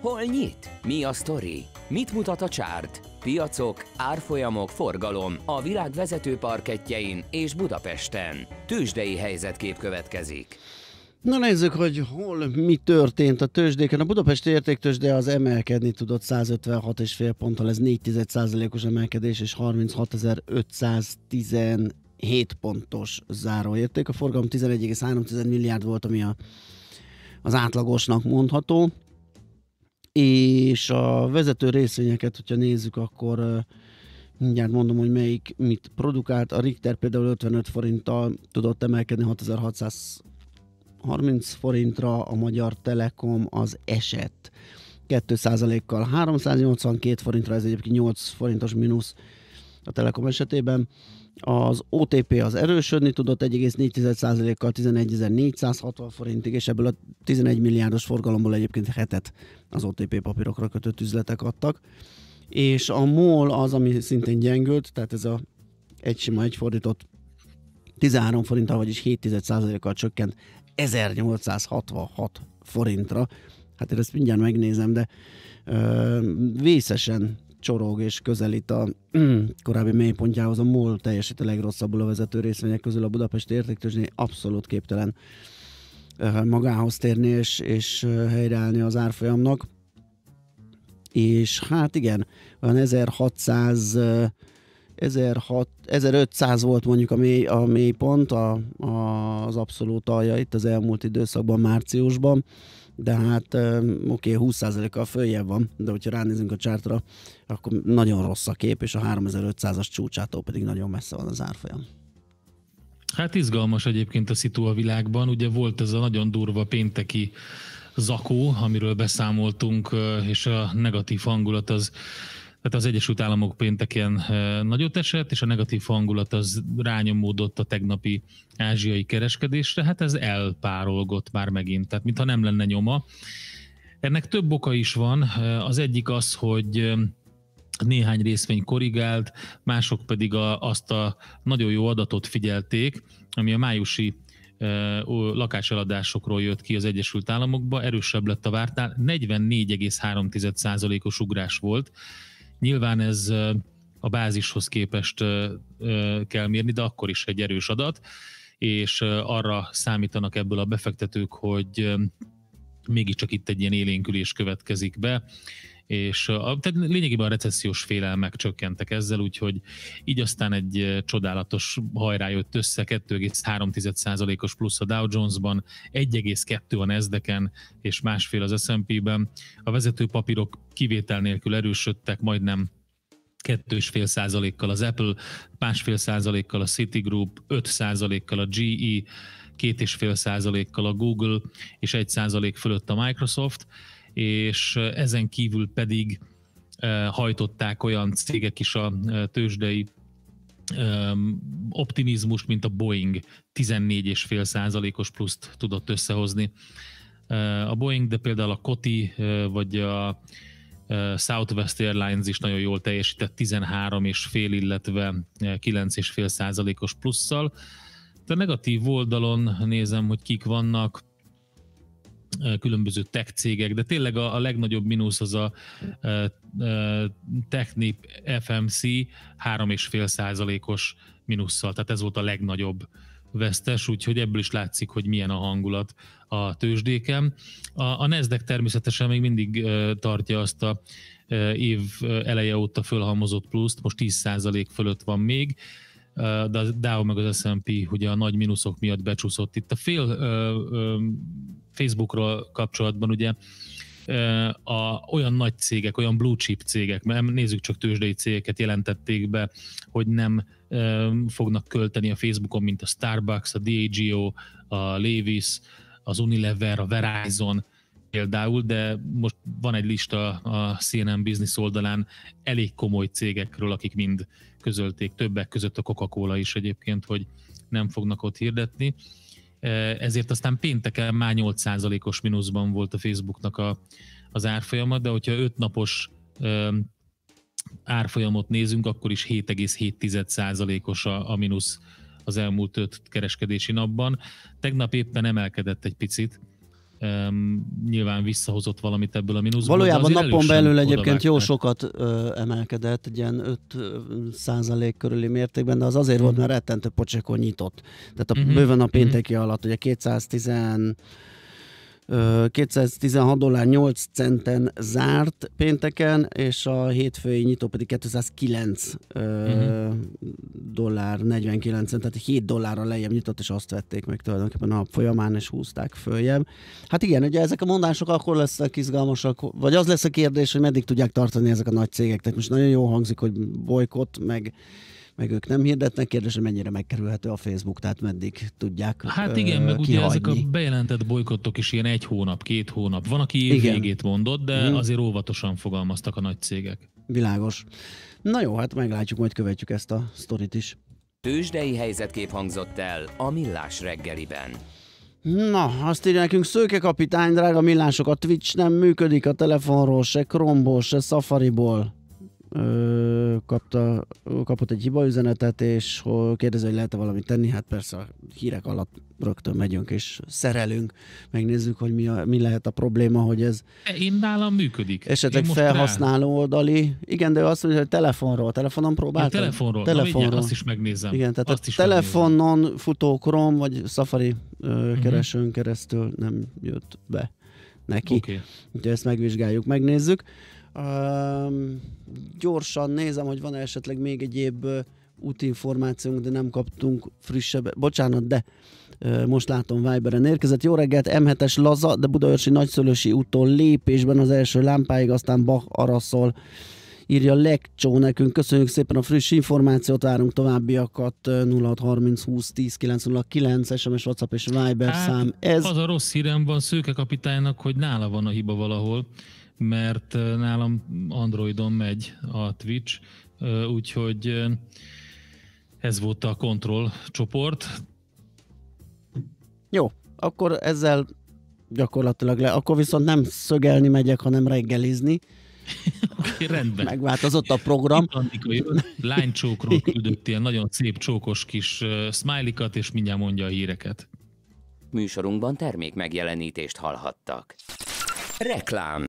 Hol nyit? Mi a sztori? Mit mutat a csárt? Piacok, árfolyamok, forgalom a világ vezető parketjein és Budapesten. Tősdei helyzetkép következik. Na nézzük, hogy hol mi történt a tőzsdéken. A Budapesti értéktőzsde az emelkedni tudott 156,5 ponttal, ez 4 os emelkedés és 36.517 pontos záróérték. A forgalom 11,3 milliárd volt, ami a, az átlagosnak mondható és a vezető részvényeket, hogyha nézzük, akkor mindjárt mondom, hogy melyik mit produkált. A Richter például 55 forinttal tudott emelkedni 6630 forintra, a Magyar Telekom az esett 2%-kal 382 forintra, ez egyébként 8 forintos mínusz a Telekom esetében. Az OTP az erősödni tudott 1,4%-kal 11.460 forintig, és ebből a 11 milliárdos forgalomból egyébként hetet az OTP papírokra kötött üzletek adtak. És a MOL az, ami szintén gyengült, tehát ez a egy sima, egy fordított 13 forinttal, vagyis 7%-kal csökkent 1866 forintra. Hát én ezt mindjárt megnézem, de ö, vészesen csorog és közelít a korábbi mélypontjához. A MOL teljesít a legrosszabbul a vezető részvények közül a Budapesti értéktözsdén abszolút képtelen eh, magához térni és, és eh, helyreállni az árfolyamnak. És hát igen, olyan 1600 16, 1500 volt mondjuk a mély, a mély pont, a, a, az abszolút alja itt az elmúlt időszakban, márciusban, de hát oké, okay, 20%-kal följebb van, de hogyha ránézünk a csártra, akkor nagyon rossz a kép, és a 3500-as csúcsától pedig nagyon messze van az árfolyam. Hát izgalmas egyébként a szitu a világban. Ugye volt ez a nagyon durva pénteki zakó, amiről beszámoltunk, és a negatív hangulat az tehát az Egyesült Államok pénteken e, nagyot esett, és a negatív hangulat az rányomódott a tegnapi ázsiai kereskedésre, hát ez elpárolgott már megint, tehát mintha nem lenne nyoma. Ennek több oka is van, e, az egyik az, hogy e, néhány részvény korrigált, mások pedig a, azt a nagyon jó adatot figyelték, ami a májusi lakáseladásokról jött ki az Egyesült Államokba, erősebb lett a vártnál, 44,3%-os ugrás volt, Nyilván ez a bázishoz képest kell mérni, de akkor is egy erős adat, és arra számítanak ebből a befektetők, hogy mégiscsak itt egy ilyen élénkülés következik be, és a, tehát lényegében a recessziós félelmek csökkentek ezzel, úgyhogy így aztán egy csodálatos hajrá jött össze, 2,3%-os plusz a Dow Jones-ban, 1,2 a nasdaq és másfél az S&P-ben. A vezető papírok kivétel nélkül erősödtek, majdnem 2,5 százalékkal az Apple, másfél százalékkal a Citigroup, 5 százalékkal a GE, 2,5 százalékkal a Google, és 1 százalék fölött a Microsoft és ezen kívül pedig hajtották olyan cégek is a tőzsdei optimizmus, mint a Boeing 14,5 százalékos pluszt tudott összehozni. A Boeing, de például a Koti, vagy a Southwest Airlines is nagyon jól teljesített 13,5, illetve 9,5 százalékos plusszal. De a negatív oldalon nézem, hogy kik vannak különböző tech cégek, de tényleg a, a legnagyobb mínusz az a a, a Technip FMC 3,5 százalékos mínusszal, tehát ez volt a legnagyobb vesztes, úgyhogy ebből is látszik, hogy milyen a hangulat a tőzsdéken. A, a Nasdaq természetesen még mindig tartja azt a év eleje óta fölhalmozott pluszt, most 10% százalék fölött van még, de a Dow meg az S&P ugye a nagy mínuszok miatt becsúszott. Itt a fél Facebookról kapcsolatban ugye a, olyan nagy cégek, olyan blue chip cégek, mert nézzük csak tőzsdei cégeket jelentették be, hogy nem fognak költeni a Facebookon, mint a Starbucks, a DAGO, a Levis, az Unilever, a Verizon, például, de most van egy lista a CNN Business oldalán elég komoly cégekről, akik mind közölték, többek között a Coca-Cola is egyébként, hogy nem fognak ott hirdetni. E, ezért aztán pénteken már 8%-os mínuszban volt a Facebooknak a, az árfolyama, de hogyha 5 napos e, árfolyamot nézünk, akkor is 7,7%-os a, a mínusz az elmúlt 5 kereskedési napban. Tegnap éppen emelkedett egy picit, um, nyilván visszahozott valamit ebből a mínuszból. Valójában napon belül egyébként jó sokat ö, emelkedett, egy ilyen 5 százalék körüli mértékben, de az azért mm. volt, mhm. mert rettentő pocsékon nyitott. Tehát a, mm-hmm. bőven a mhm. pénteki mm-hmm. alatt, ugye 210 216 dollár 8 centen zárt pénteken, és a hétfői nyitó pedig 209 uh-huh. Mhm. dollár 49 cent, tehát 7 dollárra lejjebb nyitott, és azt vették meg tulajdonképpen a folyamán, és húzták följebb. Hát igen, ugye ezek a mondások akkor lesznek izgalmasak, vagy az lesz a kérdés, hogy meddig tudják tartani ezek a nagy cégek. Tehát most nagyon jó hangzik, hogy bolykott, meg meg ők nem hirdetnek. Kérdés, hogy mennyire megkerülhető a Facebook, tehát meddig tudják Hát igen, ö, meg kihagyni. ugye ezek a bejelentett bolykottok is ilyen egy hónap, két hónap. Van, aki év végét mondott, de hmm. azért óvatosan fogalmaztak a nagy cégek. Világos. Na jó, hát meglátjuk, majd követjük ezt a sztorit is. Tőzsdei helyzetkép hangzott el a Millás reggeliben. Na, azt írja nekünk Szőke kapitány, drága millások, a Twitch nem működik a telefonról, se Chrome-ból, se Safari-ból kapta, kapott egy hibaüzenetet, és kérdezi, hogy lehet-e valamit tenni. Hát persze a hírek alatt rögtön megyünk és szerelünk, megnézzük, hogy mi, a, mi lehet a probléma, hogy ez... E, én nálam működik. Esetleg felhasználó rá. oldali. Igen, de azt mondja, hogy telefonról. Telefonon próbáltam? Ja, telefonról. telefonról. Na, mindjárt, azt is megnézem. Igen, tehát azt is telefonon megnézem. futó Chrome vagy Safari ö, uh-huh. keresőn keresztül nem jött be neki. Okay. Úgyhogy ezt megvizsgáljuk, megnézzük. Gyorsan nézem, hogy van esetleg még egyéb útinformációnk, de nem kaptunk frissebb, bocsánat, de most látom Viberen érkezett. Jó reggelt, M7-es Laza, de Budaörsi Nagyszülősi úton lépésben az első lámpáig, aztán Bach araszol írja Lekcsó nekünk. Köszönjük szépen a friss információt, várunk továbbiakat 0630 20 10 SMS, WhatsApp és Viber hát, szám. Ez... Az a rossz hírem van Szőke kapitánynak, hogy nála van a hiba valahol mert nálam Androidon megy a Twitch, úgyhogy ez volt a kontroll csoport. Jó, akkor ezzel gyakorlatilag le, akkor viszont nem szögelni megyek, hanem reggelizni. okay, rendben. Megváltozott a program. Lánycsókról küldött ilyen nagyon szép csókos kis uh, smiley és mindjárt mondja a híreket. Műsorunkban termék megjelenítést hallhattak. Reklám